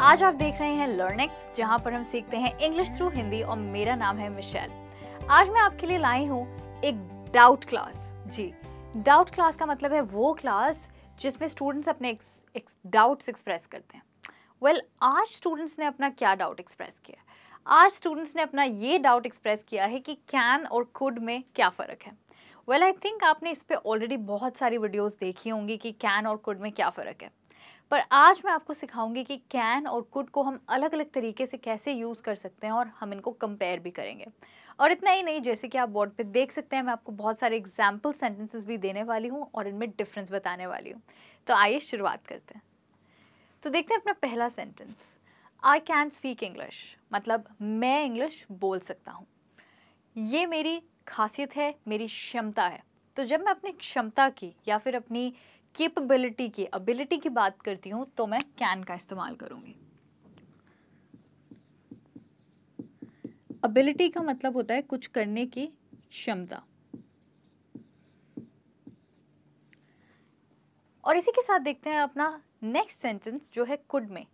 आज आप देख रहे हैं लर्निक्स जहां पर हम सीखते हैं इंग्लिश थ्रू हिंदी और मेरा नाम है मिशेल आज मैं आपके लिए लाई हूं एक डाउट क्लास जी डाउट क्लास का मतलब है वो क्लास जिसमें स्टूडेंट्स अपने डाउट्स एक्सप्रेस करते हैं वेल well, आज स्टूडेंट्स ने अपना क्या डाउट एक्सप्रेस किया आज स्टूडेंट्स ने अपना ये डाउट एक्सप्रेस किया है कि कैन और कुड में क्या फ़र्क है वेल आई थिंक आपने इस पर ऑलरेडी बहुत सारी वीडियोस देखी होंगी कि कैन और कुड में क्या फ़र्क है पर आज मैं आपको सिखाऊंगी कि कैन और कुड को हम अलग अलग तरीके से कैसे यूज़ कर सकते हैं और हम इनको कंपेयर भी करेंगे और इतना ही नहीं जैसे कि आप बोर्ड पे देख सकते हैं मैं आपको बहुत सारे एग्जाम्पल सेंटेंसेस भी देने वाली हूँ और इनमें डिफरेंस बताने वाली हूँ तो आइए शुरुआत करते हैं तो देखते हैं अपना पहला sentence I can speak English मतलब मैं इंग्लिश बोल सकता हूँ ये मेरी खासियत है मेरी क्षमता है तो जब मैं अपनी क्षमता की या फिर अपनी केपेबिलिटी की एबिलिटी की बात करती हूँ तो मैं कैन का इस्तेमाल करूँगी एबिलिटी का मतलब होता है कुछ करने की क्षमता और इसी के साथ देखते हैं अपना नेक्स्ट सेंटेंस जो है कुड में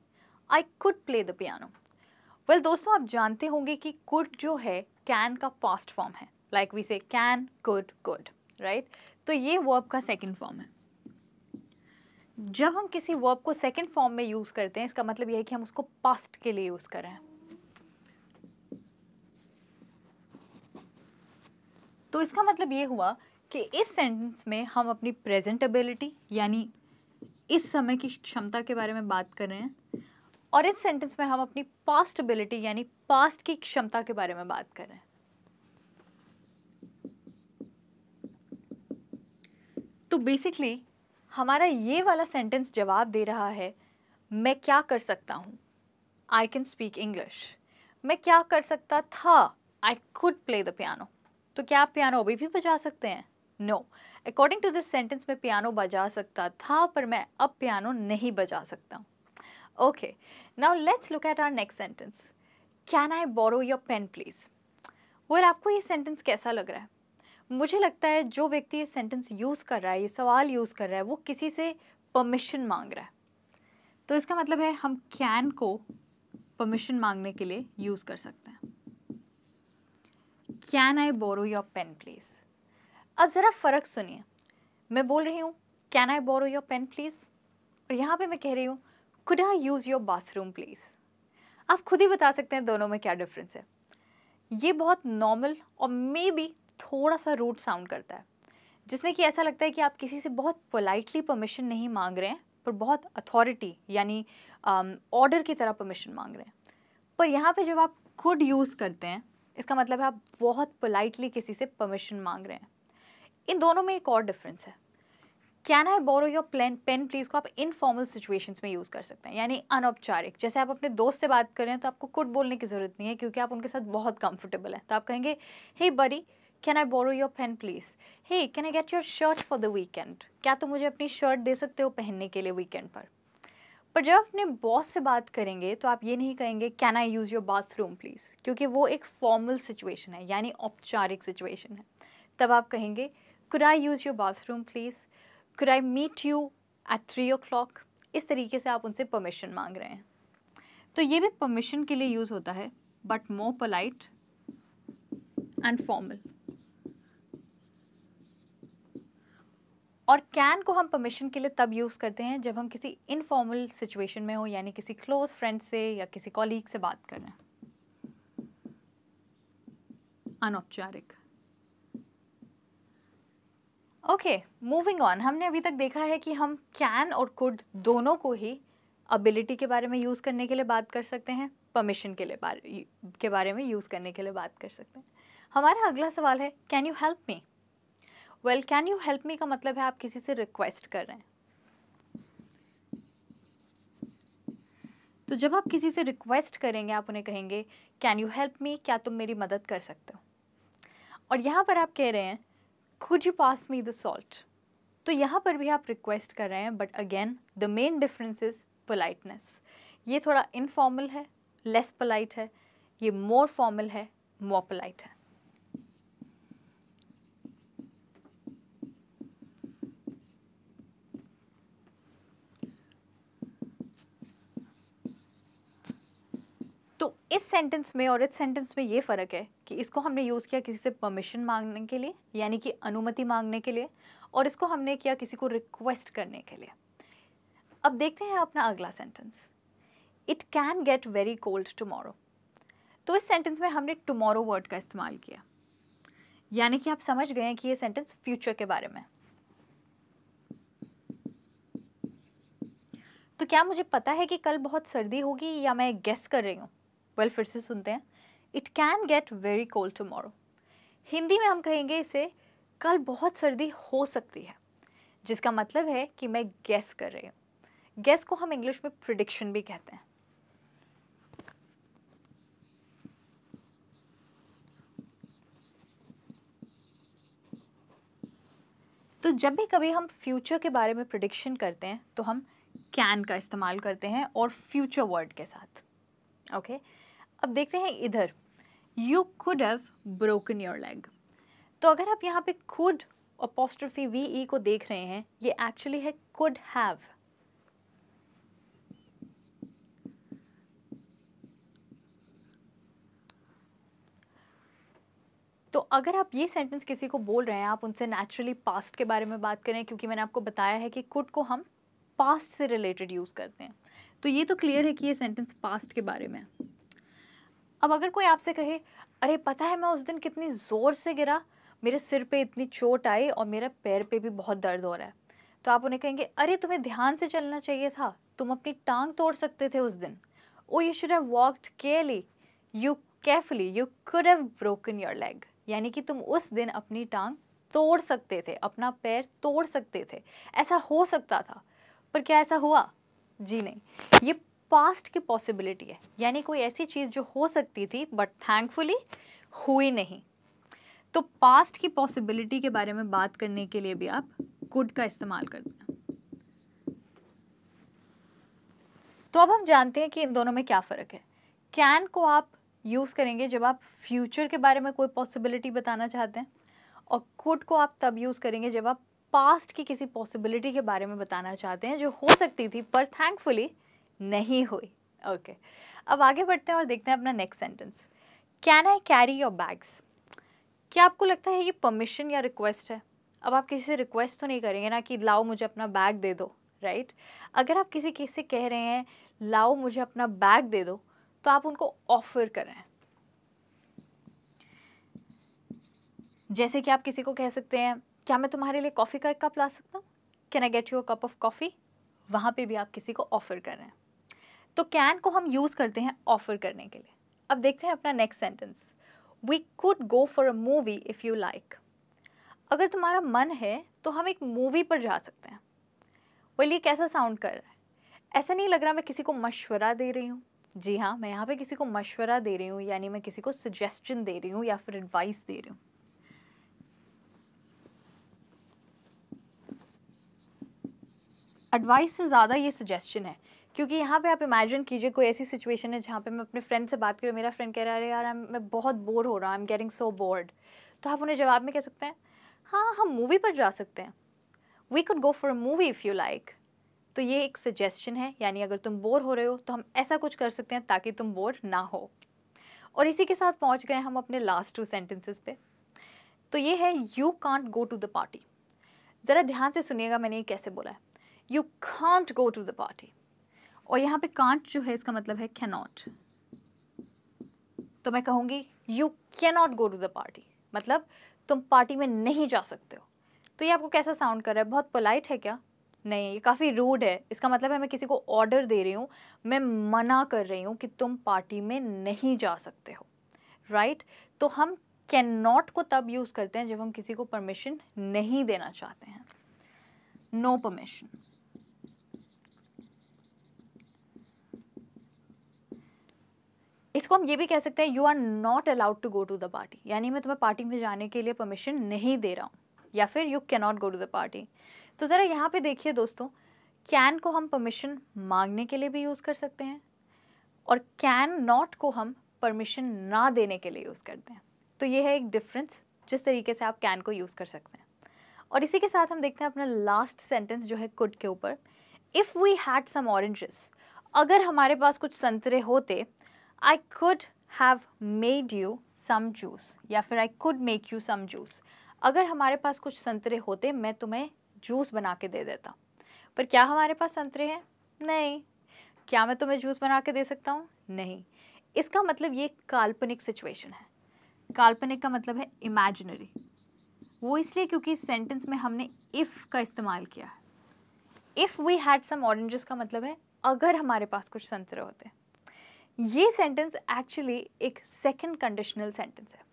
I could play the piano well दोस्तों आप जानते होंगे कि कुड जो है कैन का पास्ट फॉर्म है like we say can could could right तो ये वर्ब का सेकेंड फॉर्म है जब हम किसी वर्ब को सेकेंड फॉर्म में यूज़ करते हैं इसका मतलब यह है कि हम उसको पास्ट के लिए यूज़ कर रहे हैं तो इसका मतलब ये हुआ कि इस सेंटेंस में हम अपनी प्रेजेंट एबिलिटी यानी इस समय की क्षमता के बारे में बात कर रहे हैं और इस सेंटेंस में हम अपनी पास्ट एबिलिटी यानी पास्ट की क्षमता के बारे में बात कर रहे हैं तो बेसिकली हमारा ये वाला सेंटेंस जवाब दे रहा है मैं क्या कर सकता हूँ आई कैन स्पीक इंग्लिश मैं क्या कर सकता था I could play the piano तो क्या आप पियानो अभी भी बजा सकते हैं no according to this sentence मैं पियानो बजा सकता था पर मैं अब पियानो नहीं बजा सकता okay now let's look at our next sentence can I borrow your pen please well आपको ये सेंटेंस कैसा लग रहा है मुझे लगता है जो व्यक्ति ये सेंटेंस यूज़ कर रहा है ये सवाल यूज़ कर रहा है वो किसी से परमिशन मांग रहा है तो इसका मतलब है हम कैन को परमिशन मांगने के लिए यूज़ कर सकते हैं can I borrow your pen please अब ज़रा फ़र्क सुनिए मैं बोल रही हूँ can I borrow your pen please और यहाँ पे मैं कह रही हूँ could I use your bathroom please आप खुद ही बता सकते हैं दोनों में क्या डिफरेंस है ये बहुत नॉर्मल और मे बी थोड़ा सा रूट साउंड करता है जिसमें कि ऐसा लगता है कि आप किसी से बहुत पोलाइटली परमिशन नहीं मांग रहे हैं पर बहुत अथॉरिटी यानी ऑर्डर um, की तरह परमिशन मांग रहे हैं पर यहाँ पे जब आप खुद यूज़ करते हैं इसका मतलब है आप बहुत पोलाइटली किसी से परमिशन मांग रहे हैं इन दोनों में एक और डिफरेंस है can I borrow your plain pen please को आप इनफॉर्मल सिचुएशंस में यूज़ कर सकते हैं यानी अनौपचारिक जैसे आप अपने दोस्त से बात कर रहे हैं तो आपको कुट बोलने की ज़रूरत नहीं है क्योंकि आप उनके साथ बहुत कंफर्टेबल हैं तो आप कहेंगे hey buddy can I borrow your pen please hey can I get your shirt for the weekend क्या तुम मुझे अपनी शर्ट दे सकते हो पहनने के लिए वीकेंड पर पर जब अपने बॉस से बात करेंगे तो आप ये नहीं कहेंगे can I use your bathroom please क्योंकि वो एक फॉर्मल सिचुएशन है यानी औपचारिक सिचुएशन है तब आप कहेंगे could I use your bathroom please? Could I meet you at three o इस तरीके से आप उनसे परमिशन मांग रहे हैं तो ये भी परमिशन के लिए यूज़ होता है but more polite and formal और कैन को हम परमिशन के लिए तब यूज़ करते हैं जब हम किसी इनफॉर्मल सिचुएशन में हो यानी किसी क्लोज फ्रेंड से या किसी कॉलीग से बात कर रहे हैं अनौपचारिक ओके मूविंग ऑन हमने अभी तक देखा है कि हम कैन और कुड दोनों को ही अबिलिटी के बारे में यूज़ करने के लिए बात कर सकते हैं परमिशन के लिए बारे के बारे में यूज़ करने के लिए बात कर सकते हैं हमारा अगला सवाल है can you help me well can you help me का मतलब है आप किसी से रिक्वेस्ट कर रहे हैं तो जब आप किसी से रिक्वेस्ट करेंगे आप उन्हें कहेंगे कैन यू हेल्प मी क्या तुम मेरी मदद कर सकते हो और यहाँ पर आप कह रहे हैं could you pass me the salt तो यहाँ पर भी आप रिक्वेस्ट कर रहे हैं but again the main difference is politeness ये थोड़ा इनफॉर्मल है लेस पोलाइट है ये मोर फॉर्मल है मोर पोलाइट है इस सेंटेंस में और इस सेंटेंस में ये फ़र्क है कि इसको हमने यूज़ किया किसी से परमिशन मांगने के लिए यानी कि अनुमति मांगने के लिए और इसको हमने किया किसी को रिक्वेस्ट करने के लिए अब देखते हैं अपना अगला sentence it can get very cold tomorrow तो इस सेंटेंस में हमने टमोरो वर्ड का इस्तेमाल किया यानी कि आप समझ गए हैं कि ये सेंटेंस फ्यूचर के बारे में तो क्या मुझे पता है कि कल बहुत सर्दी होगी या मैं गेस कर रही हूँ वेल फिर से सुनते हैं it can get very cold tomorrow Hindi में हम कहेंगे इसे कल बहुत सर्दी हो सकती है जिसका मतलब है कि मैं गैस कर रही हूँ गैस को हम इंग्लिश में प्रिडिक्शन भी कहते हैं तो जब भी कभी हम फ्यूचर के बारे में प्रिडिक्शन करते हैं तो हम कैन का इस्तेमाल करते हैं और फ्यूचर वर्ड के साथ ओके okay? अब देखते हैं इधर you could have broken your leg तो अगर आप यहाँ पे खुद अपोस्ट्रफी वी ई को देख रहे हैं ये एक्चुअली है कुड हैव तो अगर आप ये सेंटेंस किसी को बोल रहे हैं आप उनसे नेचुरली पास्ट के बारे में बात करें क्योंकि मैंने आपको बताया है कि कुड को हम पास्ट से रिलेटेड यूज़ करते हैं तो ये तो क्लियर है कि ये सेंटेंस पास्ट के बारे में है अब अगर कोई आपसे कहे अरे पता है मैं उस दिन कितनी ज़ोर से गिरा मेरे सिर पे इतनी चोट आई और मेरा पैर पे भी बहुत दर्द हो रहा है तो आप उन्हें कहेंगे अरे तुम्हें ध्यान से चलना चाहिए था तुम अपनी टांग तोड़ सकते थे उस दिन oh you should have walked carefully you carefully you could have broken your leg यानी कि तुम उस दिन अपनी टांग तोड़ सकते थे अपना पैर तोड़ सकते थे ऐसा हो सकता था पर क्या ऐसा हुआ जी नहीं ये पास्ट की पॉसिबिलिटी है यानी कोई ऐसी चीज़ जो हो सकती थी बट थैंकफुली हुई नहीं तो पास्ट की पॉसिबिलिटी के बारे में बात करने के लिए भी आप गुड का इस्तेमाल करते हैं तो अब हम जानते हैं कि इन दोनों में क्या फ़र्क है कैन को आप यूज़ करेंगे जब आप फ्यूचर के बारे में कोई पॉसिबिलिटी बताना चाहते हैं और कुड को आप तब यूज़ करेंगे जब आप पास्ट की किसी पॉसिबिलिटी के बारे में बताना चाहते हैं जो हो सकती थी पर थैंकफुली नहीं हुई ओके okay. अब आगे बढ़ते हैं और देखते हैं अपना next sentence can I carry your bags क्या आपको लगता है ये परमिशन या रिक्वेस्ट है अब आप किसी से रिक्वेस्ट तो नहीं करेंगे ना कि लाओ मुझे अपना बैग दे दो राइट right? अगर आप किसी किसी से कह रहे हैं लाओ मुझे अपना बैग दे दो तो आप उनको ऑफर कर रहे हैं जैसे कि आप किसी को कह सकते हैं क्या मैं तुम्हारे लिए कॉफ़ी का एक कप ला सकता हूँ can I get you a cup of coffee वहाँ पे भी आप किसी को ऑफर कर रहे हैं तो कैन को हम यूज़ करते हैं ऑफर करने के लिए अब देखते हैं अपना next sentence we could go for a movie if you like अगर तुम्हारा मन है तो हम एक मूवी पर जा सकते हैं वेल ये कैसा साउंड कर रहा है ऐसा नहीं लग रहा मैं किसी को मशवरा दे रही हूँ जी हाँ मैं यहाँ पे किसी को मशवरा दे रही हूँ यानी मैं किसी को सजेशन दे रही हूँ या फिर एडवाइस दे रही हूँ एडवाइस से ज़्यादा ये सजेशन है क्योंकि यहाँ पे आप इमेजिन कीजिए कोई ऐसी सिचुएशन है जहाँ पे मैं अपने फ्रेंड से बात करूँ मेरा फ्रेंड कह रहा है यार मैं बहुत बोर हो रहा हूँ I am getting so bored तो आप उन्हें जवाब में कह सकते हैं हाँ हम मूवी पर जा सकते हैं we could go for a movie if you like तो ये एक सजेशन है यानी अगर तुम बोर हो रहे हो तो हम ऐसा कुछ कर सकते हैं ताकि तुम बोर ना हो और इसी के साथ पहुंच गए हम अपने लास्ट टू सेंटेंसेस पे तो ये है you can't go to the party ज़रा ध्यान से सुनिएगा मैंने ये कैसे बोला है you can't go to the party और यहाँ पे कांट जो है इसका मतलब है कैनॉट तो मैं कहूँगी you cannot go to the party मतलब तुम पार्टी में नहीं जा सकते हो तो ये आपको कैसा साउंड कर रहा है बहुत पोलाइट है क्या नहीं ये काफ़ी रूड है इसका मतलब है मैं किसी को ऑर्डर दे रही हूँ मैं मना कर रही हूँ कि तुम पार्टी में नहीं जा सकते हो राइट right? तो हम कैन नॉट को तब यूज़ करते हैं जब हम किसी को परमिशन नहीं देना चाहते हैं नो परमिशन इसको हम ये भी कह सकते हैं you are not allowed to go to the party यानी मैं तुम्हें पार्टी में जाने के लिए परमिशन नहीं दे रहा हूँ या फिर you can not go to the party तो ज़रा यहाँ पे देखिए दोस्तों कैन को हम परमिशन मांगने के लिए भी यूज़ कर सकते हैं और कैन नॉट को हम परमिशन ना देने के लिए यूज़ करते हैं तो ये है एक डिफरेंस जिस तरीके से आप कैन को यूज़ कर सकते हैं और इसी के साथ हम देखते हैं अपना लास्ट सेंटेंस जो है कुड के ऊपर if we had some oranges अगर हमारे पास कुछ संतरे होते I could have made you some juice या फिर I could make you some juice अगर हमारे पास कुछ संतरे होते मैं तुम्हें जूस बना के दे देता पर क्या हमारे पास संतरे हैं नहीं क्या मैं तुम्हें जूस बना के दे सकता हूँ नहीं इसका मतलब ये काल्पनिक सिचुएशन है काल्पनिक का मतलब है इमेजिनरी वो इसलिए क्योंकि इस सेंटेंस में हमने इफ़ का इस्तेमाल किया है if we had some oranges का मतलब है अगर हमारे पास कुछ संतरे होते हैं ये सेंटेंस एक्चुअली एक सेकंड कंडीशनल सेंटेंस है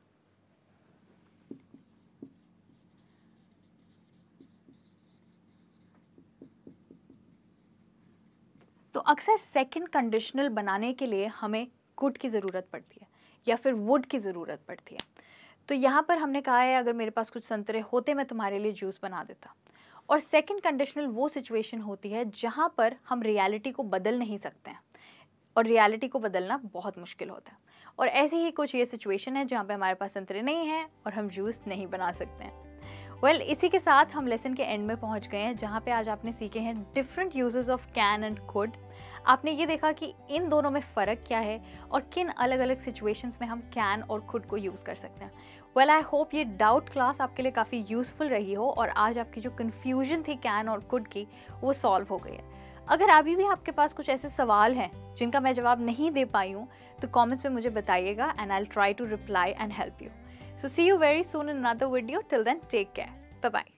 तो अक्सर सेकंड कंडीशनल बनाने के लिए हमें कुड की ज़रूरत पड़ती है या फिर वुड की ज़रूरत पड़ती है तो यहां पर हमने कहा है अगर मेरे पास कुछ संतरे होते मैं तुम्हारे लिए जूस बना देता और सेकंड कंडीशनल वो सिचुएशन होती है जहां पर हम रियलिटी को बदल नहीं सकते हैं और रियलिटी को बदलना बहुत मुश्किल होता है और ऐसी ही कुछ ये सिचुएशन है जहाँ पे हमारे पास संतरे नहीं हैं और हम जूस नहीं बना सकते हैं वेल well, इसी के साथ हम लेसन के एंड में पहुँच गए हैं जहाँ पे आज आपने सीखे हैं different uses of can and could आपने ये देखा कि इन दोनों में फ़र्क क्या है और किन अलग अलग सिचुएशंस में हम कैन और खुद को यूज़ कर सकते हैं वेल आई होप ये डाउट क्लास आपके लिए काफ़ी यूज़फुल रही हो और आज आपकी जो कन्फ्यूजन थी कैन और कुड की वो सॉल्व हो गई है अगर अभी भी आपके पास कुछ ऐसे सवाल हैं जिनका मैं जवाब नहीं दे पाई हूँ तो कॉमेंट्स में मुझे बताइएगा and I try to reply and help you so see you very soon in another video till then take care bye bye